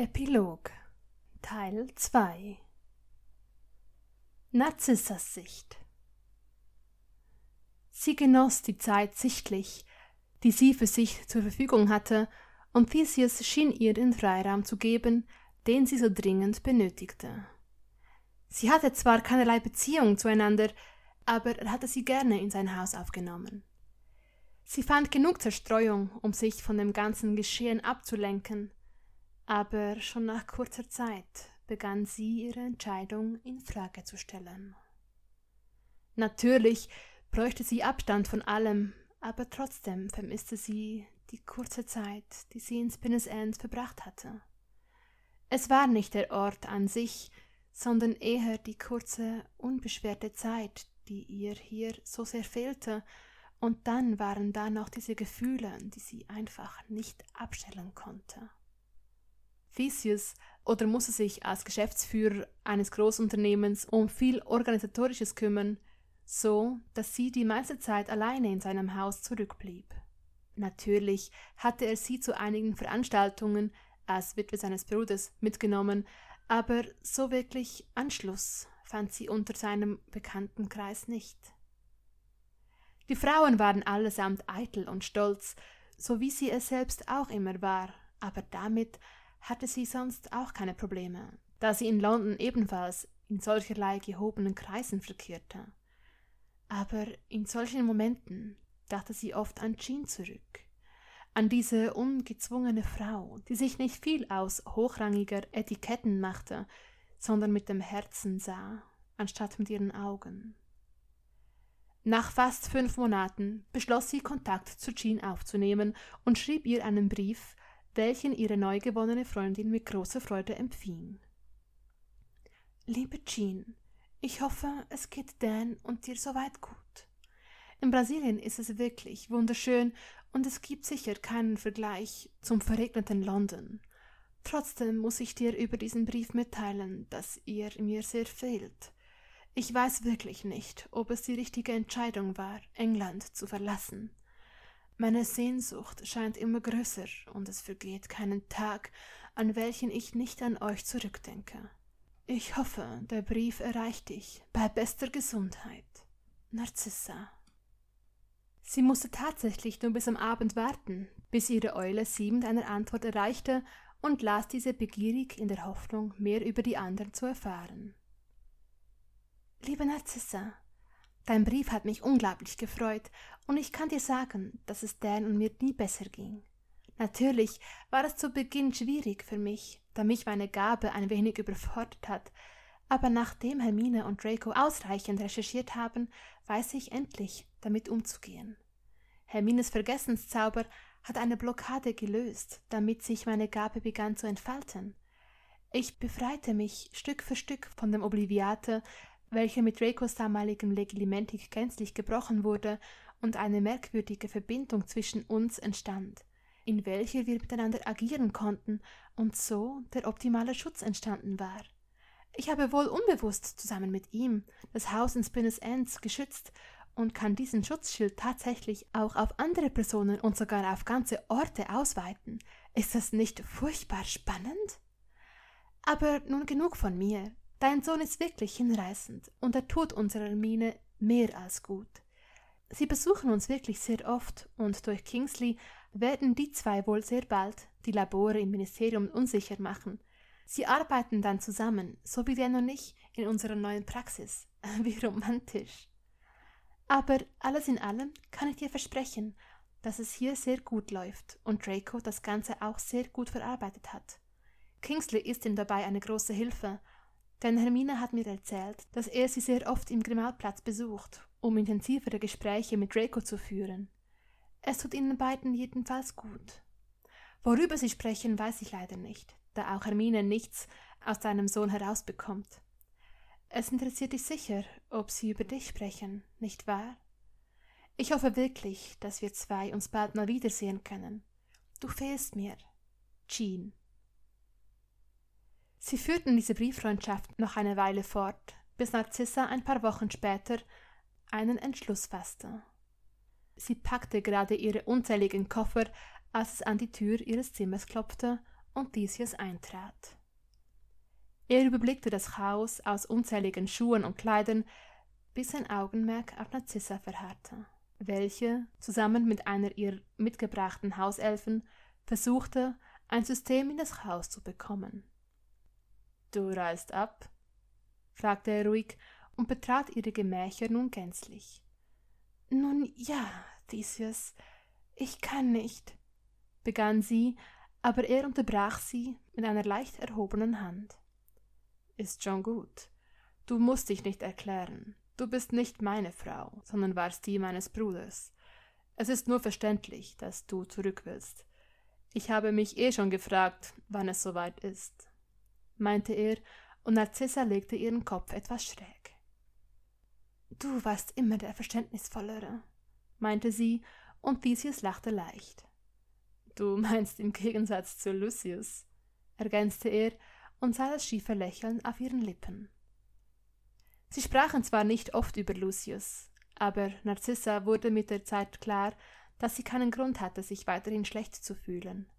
Epilog Teil 2 Narzissas Sicht Sie genoss die Zeit sichtlich, die sie für sich zur Verfügung hatte, und Theseus schien ihr den Freiraum zu geben, den sie so dringend benötigte. Sie hatte zwar keinerlei Beziehung zueinander, aber er hatte sie gerne in sein Haus aufgenommen. Sie fand genug Zerstreuung, um sich von dem ganzen Geschehen abzulenken, aber schon nach kurzer Zeit begann sie ihre Entscheidung in Frage zu stellen. Natürlich bräuchte sie Abstand von allem, aber trotzdem vermisste sie die kurze Zeit, die sie in Spinner's End verbracht hatte. Es war nicht der Ort an sich, sondern eher die kurze, unbeschwerte Zeit, die ihr hier so sehr fehlte, und dann waren da noch diese Gefühle, die sie einfach nicht abstellen konnte. Theseus oder muss er sich als Geschäftsführer eines Großunternehmens um viel Organisatorisches kümmern, so dass sie die meiste Zeit alleine in seinem Haus zurückblieb. Natürlich hatte er sie zu einigen Veranstaltungen als Witwe seines Bruders mitgenommen, aber so wirklich Anschluss fand sie unter seinem Bekanntenkreis nicht. Die Frauen waren allesamt eitel und stolz, so wie sie es selbst auch immer war, aber damit hatte sie sonst auch keine Probleme, da sie in London ebenfalls in solcherlei gehobenen Kreisen verkehrte. Aber in solchen Momenten dachte sie oft an Jean zurück, an diese ungezwungene Frau, die sich nicht viel aus hochrangiger Etiketten machte, sondern mit dem Herzen sah, anstatt mit ihren Augen. Nach fast fünf Monaten beschloss sie, Kontakt zu Jean aufzunehmen und schrieb ihr einen Brief, welchen ihre neu gewonnene Freundin mit großer Freude empfing. Liebe Jean, ich hoffe, es geht Dan und dir soweit gut. In Brasilien ist es wirklich wunderschön und es gibt sicher keinen Vergleich zum verregneten London. Trotzdem muss ich dir über diesen Brief mitteilen, dass ihr mir sehr fehlt. Ich weiß wirklich nicht, ob es die richtige Entscheidung war, England zu verlassen. Meine Sehnsucht scheint immer größer, und es vergeht keinen Tag, an welchen ich nicht an euch zurückdenke. Ich hoffe, der Brief erreicht dich bei bester Gesundheit. Narzissa. Sie musste tatsächlich nur bis am Abend warten, bis ihre Eule sie mit einer Antwort erreichte und las diese begierig in der Hoffnung, mehr über die anderen zu erfahren. Liebe Narzissa, Dein Brief hat mich unglaublich gefreut und ich kann dir sagen, dass es Dan und mir nie besser ging. Natürlich war es zu Beginn schwierig für mich, da mich meine Gabe ein wenig überfordert hat, aber nachdem Hermine und Draco ausreichend recherchiert haben, weiß ich endlich, damit umzugehen. Hermines Vergessenszauber hat eine Blockade gelöst, damit sich meine Gabe begann zu entfalten. Ich befreite mich Stück für Stück von dem Obliviate, welche mit Dracos damaligem Legilimentik gänzlich gebrochen wurde und eine merkwürdige Verbindung zwischen uns entstand, in welcher wir miteinander agieren konnten und so der optimale Schutz entstanden war. Ich habe wohl unbewusst zusammen mit ihm das Haus in Spinners Ends geschützt und kann diesen Schutzschild tatsächlich auch auf andere Personen und sogar auf ganze Orte ausweiten. Ist das nicht furchtbar spannend? Aber nun genug von mir. Dein Sohn ist wirklich hinreißend und er tut unserer Mine mehr als gut. Sie besuchen uns wirklich sehr oft und durch Kingsley werden die zwei wohl sehr bald die Labore im Ministerium unsicher machen. Sie arbeiten dann zusammen, so wie Dan und ich in unserer neuen Praxis. Wie romantisch. Aber alles in allem kann ich dir versprechen, dass es hier sehr gut läuft und Draco das Ganze auch sehr gut verarbeitet hat. Kingsley ist ihm dabei eine große Hilfe denn Hermine hat mir erzählt, dass er sie sehr oft im Grimaldplatz besucht, um intensivere Gespräche mit Draco zu führen. Es tut ihnen beiden jedenfalls gut. Worüber sie sprechen, weiß ich leider nicht, da auch Hermine nichts aus seinem Sohn herausbekommt. Es interessiert dich sicher, ob sie über dich sprechen, nicht wahr? Ich hoffe wirklich, dass wir zwei uns bald mal wiedersehen können. Du fehlst mir. Jean. Sie führten diese Brieffreundschaft noch eine Weile fort, bis Narzissa ein paar Wochen später einen Entschluss fasste. Sie packte gerade ihre unzähligen Koffer, als es an die Tür ihres Zimmers klopfte und Dieses eintrat. Er überblickte das Chaos aus unzähligen Schuhen und Kleidern, bis sein Augenmerk auf Narzissa verharrte, welche, zusammen mit einer ihr mitgebrachten Hauselfen, versuchte, ein System in das Haus zu bekommen. Du reist ab? fragte er ruhig und betrat ihre Gemächer nun gänzlich. Nun ja, Theseus, ich kann nicht, begann sie, aber er unterbrach sie mit einer leicht erhobenen Hand. Ist schon gut. Du musst dich nicht erklären. Du bist nicht meine Frau, sondern warst die meines Bruders. Es ist nur verständlich, dass du zurück willst. Ich habe mich eh schon gefragt, wann es soweit ist meinte er, und Narzissa legte ihren Kopf etwas schräg. Du warst immer der Verständnisvollere, meinte sie, und Theseus lachte leicht. Du meinst im Gegensatz zu Lucius, ergänzte er und sah das schiefe Lächeln auf ihren Lippen. Sie sprachen zwar nicht oft über Lucius, aber Narzissa wurde mit der Zeit klar, dass sie keinen Grund hatte, sich weiterhin schlecht zu fühlen.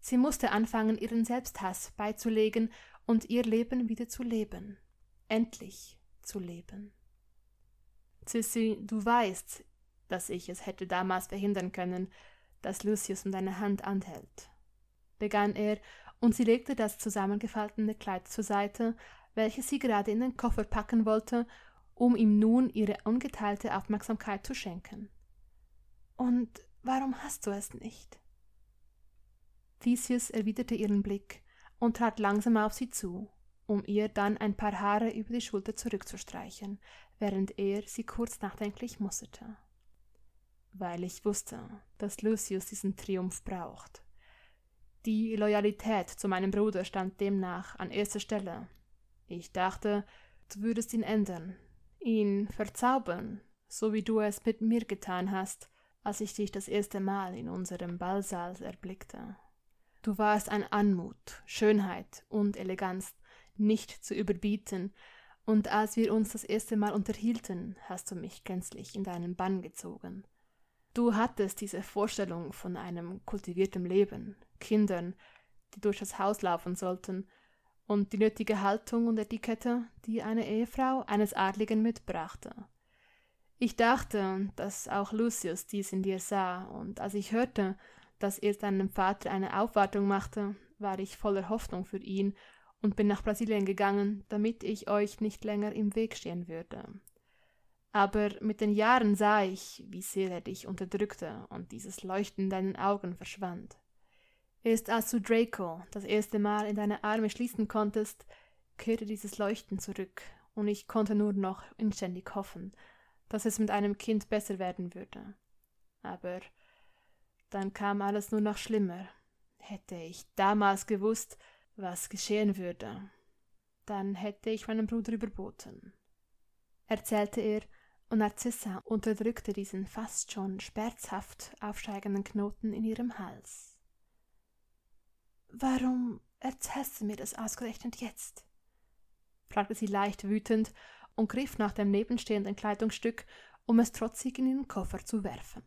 Sie musste anfangen, ihren Selbsthass beizulegen und ihr Leben wieder zu leben. Endlich zu leben. Sissy, du weißt, dass ich es hätte damals verhindern können, dass Lucius um deine Hand anhält, begann er, und sie legte das zusammengefaltene Kleid zur Seite, welches sie gerade in den Koffer packen wollte, um ihm nun ihre ungeteilte Aufmerksamkeit zu schenken. Und warum hast du es nicht? theseus erwiderte ihren blick und trat langsam auf sie zu um ihr dann ein paar haare über die schulter zurückzustreichen während er sie kurz nachdenklich musterte weil ich wußte daß lucius diesen triumph braucht die loyalität zu meinem bruder stand demnach an erster stelle ich dachte du würdest ihn ändern ihn verzaubern so wie du es mit mir getan hast als ich dich das erste mal in unserem ballsaal erblickte Du warst an Anmut, Schönheit und Eleganz nicht zu überbieten, und als wir uns das erste Mal unterhielten, hast du mich gänzlich in deinen Bann gezogen. Du hattest diese Vorstellung von einem kultivierten Leben, Kindern, die durch das Haus laufen sollten, und die nötige Haltung und Etikette, die eine Ehefrau eines Adligen mitbrachte. Ich dachte, dass auch Lucius dies in dir sah, und als ich hörte, dass er seinem Vater eine Aufwartung machte, war ich voller Hoffnung für ihn und bin nach Brasilien gegangen, damit ich euch nicht länger im Weg stehen würde. Aber mit den Jahren sah ich, wie sehr er dich unterdrückte und dieses Leuchten in deinen Augen verschwand. Erst als du Draco das erste Mal in deine Arme schließen konntest, kehrte dieses Leuchten zurück, und ich konnte nur noch inständig hoffen, dass es mit einem Kind besser werden würde. Aber dann kam alles nur noch schlimmer. Hätte ich damals gewusst, was geschehen würde, dann hätte ich meinen Bruder überboten. Erzählte er, und Narzissa unterdrückte diesen fast schon schmerzhaft aufsteigenden Knoten in ihrem Hals. Warum erzählst du mir das ausgerechnet jetzt? fragte sie leicht wütend und griff nach dem nebenstehenden Kleidungsstück, um es trotzig in ihren Koffer zu werfen.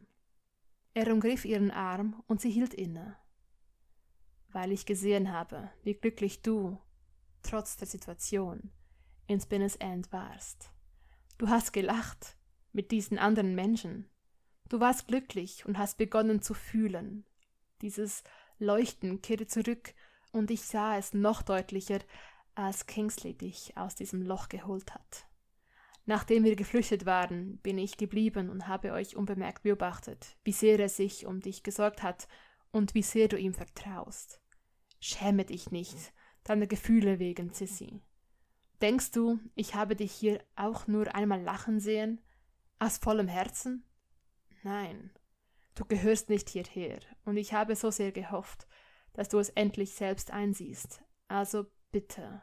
Er umgriff ihren Arm und sie hielt inne. Weil ich gesehen habe, wie glücklich du, trotz der Situation, ins Binnen's End warst. Du hast gelacht mit diesen anderen Menschen. Du warst glücklich und hast begonnen zu fühlen. Dieses Leuchten kehrte zurück und ich sah es noch deutlicher, als Kingsley dich aus diesem Loch geholt hat. Nachdem wir geflüchtet waren, bin ich geblieben und habe euch unbemerkt beobachtet, wie sehr er sich um dich gesorgt hat und wie sehr du ihm vertraust. Schäme dich nicht, deiner Gefühle wegen, Sissy. Denkst du, ich habe dich hier auch nur einmal lachen sehen? Aus vollem Herzen? Nein, du gehörst nicht hierher, und ich habe so sehr gehofft, dass du es endlich selbst einsiehst. Also bitte,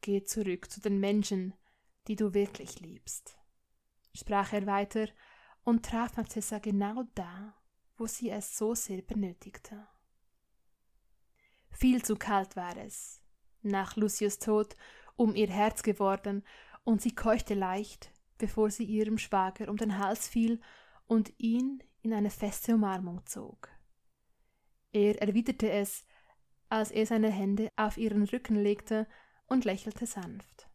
geh zurück zu den Menschen, die du wirklich liebst, sprach er weiter und traf Narcissa genau da, wo sie es so sehr benötigte. Viel zu kalt war es, nach Lucius Tod, um ihr Herz geworden, und sie keuchte leicht, bevor sie ihrem Schwager um den Hals fiel und ihn in eine feste Umarmung zog. Er erwiderte es, als er seine Hände auf ihren Rücken legte und lächelte sanft.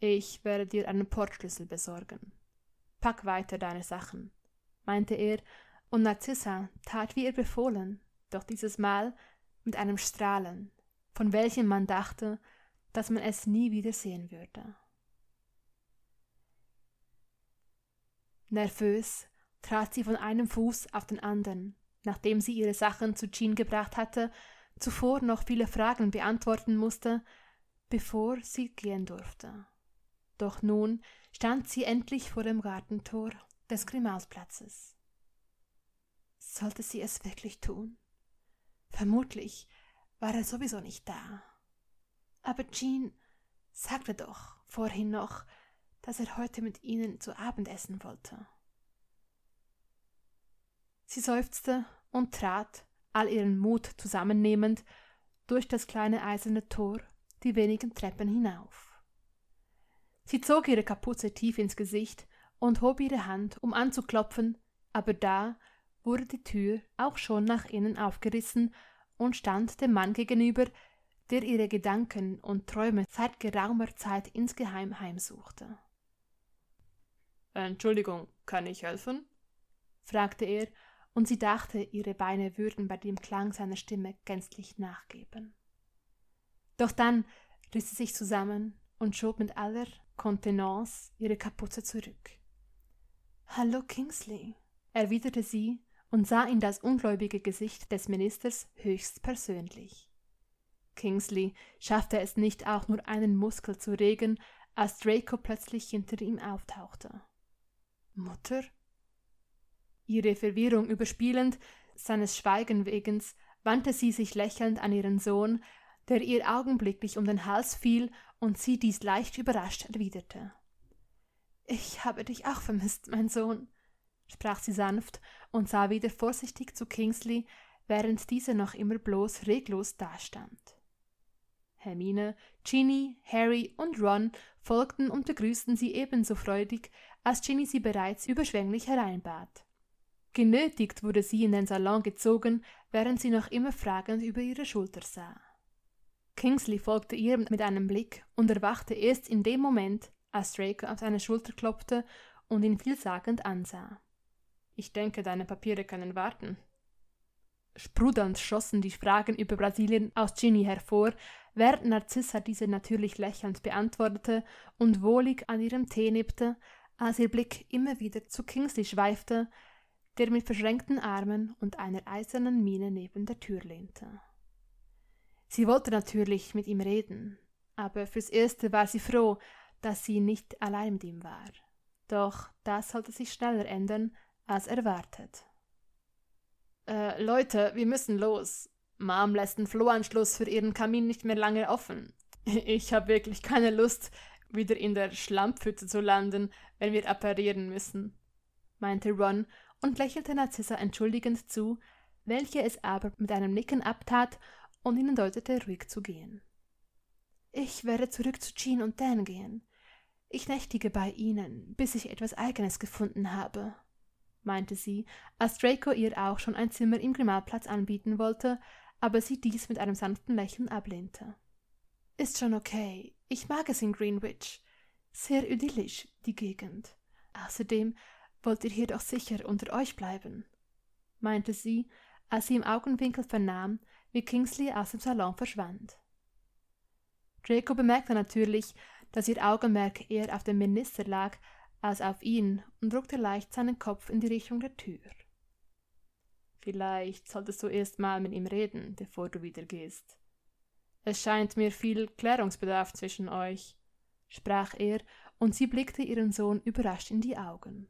Ich werde dir einen Portschlüssel besorgen. Pack weiter deine Sachen, meinte er, und Narzissa tat wie ihr befohlen, doch dieses Mal mit einem Strahlen, von welchem man dachte, dass man es nie wieder sehen würde. Nervös trat sie von einem Fuß auf den anderen, nachdem sie ihre Sachen zu Jean gebracht hatte, zuvor noch viele Fragen beantworten musste, bevor sie gehen durfte. Doch nun stand sie endlich vor dem Gartentor des Grimalsplatzes. Sollte sie es wirklich tun? Vermutlich war er sowieso nicht da. Aber Jean sagte doch vorhin noch, dass er heute mit ihnen zu Abend essen wollte. Sie seufzte und trat, all ihren Mut zusammennehmend, durch das kleine eiserne Tor die wenigen Treppen hinauf sie zog ihre kapuze tief ins gesicht und hob ihre hand um anzuklopfen aber da wurde die tür auch schon nach innen aufgerissen und stand dem mann gegenüber der ihre gedanken und träume seit geraumer zeit insgeheim heimsuchte entschuldigung kann ich helfen fragte er und sie dachte, ihre Beine würden bei dem Klang seiner Stimme gänzlich nachgeben. Doch dann riss sie sich zusammen und schob mit aller Kontenance ihre Kapuze zurück. Hallo Kingsley, erwiderte sie und sah in das ungläubige Gesicht des Ministers höchst persönlich. Kingsley schaffte es nicht, auch nur einen Muskel zu regen, als Draco plötzlich hinter ihm auftauchte. Mutter? Ihre Verwirrung überspielend, seines Schweigen wegens, wandte sie sich lächelnd an ihren Sohn, der ihr augenblicklich um den Hals fiel und sie dies leicht überrascht erwiderte. Ich habe dich auch vermisst, mein Sohn, sprach sie sanft und sah wieder vorsichtig zu Kingsley, während dieser noch immer bloß reglos dastand. Hermine, Ginny, Harry und Ron folgten und begrüßten sie ebenso freudig, als Ginny sie bereits überschwänglich hereinbat. Genötigt wurde sie in den Salon gezogen, während sie noch immer fragend über ihre Schulter sah. Kingsley folgte ihr mit einem Blick und erwachte erst in dem Moment, als Drake auf seine Schulter klopfte und ihn vielsagend ansah. Ich denke, deine Papiere können warten. Sprudelnd schossen die Fragen über Brasilien aus Ginny hervor, während Narzissa diese natürlich lächelnd beantwortete und wohlig an ihrem Tee nippte, als ihr Blick immer wieder zu Kingsley schweifte, der mit verschränkten Armen und einer eisernen Miene neben der Tür lehnte. Sie wollte natürlich mit ihm reden, aber fürs Erste war sie froh, dass sie nicht allein mit ihm war. Doch das sollte sich schneller ändern, als erwartet. Äh, Leute, wir müssen los. Mom lässt den Flohanschluss für ihren Kamin nicht mehr lange offen. Ich habe wirklich keine Lust, wieder in der Schlammpfütze zu landen, wenn wir apparieren müssen, meinte Ron und lächelte Narzissa entschuldigend zu, welche es aber mit einem Nicken abtat und ihnen deutete, ruhig zu gehen. Ich werde zurück zu Jean und Dan gehen. Ich nächtige bei ihnen, bis ich etwas Eigenes gefunden habe, meinte sie, als Draco ihr auch schon ein Zimmer im Grimalplatz anbieten wollte, aber sie dies mit einem sanften Lächeln ablehnte. Ist schon okay. Ich mag es in Greenwich. Sehr idyllisch, die Gegend. Außerdem wollt ihr hier doch sicher unter euch bleiben, meinte sie, als sie im Augenwinkel vernahm, wie Kingsley aus dem Salon verschwand. Draco bemerkte natürlich, dass ihr Augenmerk eher auf dem Minister lag als auf ihn und druckte leicht seinen Kopf in die Richtung der Tür. Vielleicht solltest du erst mal mit ihm reden, bevor du wieder gehst. Es scheint mir viel Klärungsbedarf zwischen euch, sprach er, und sie blickte ihren Sohn überrascht in die Augen.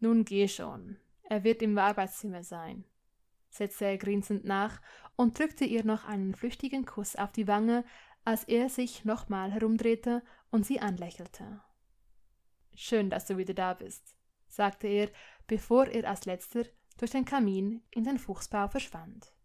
Nun geh schon, er wird im Arbeitszimmer sein, setzte er grinsend nach und drückte ihr noch einen flüchtigen Kuss auf die Wange, als er sich nochmal herumdrehte und sie anlächelte. Schön, dass du wieder da bist, sagte er, bevor er als letzter durch den Kamin in den Fuchsbau verschwand.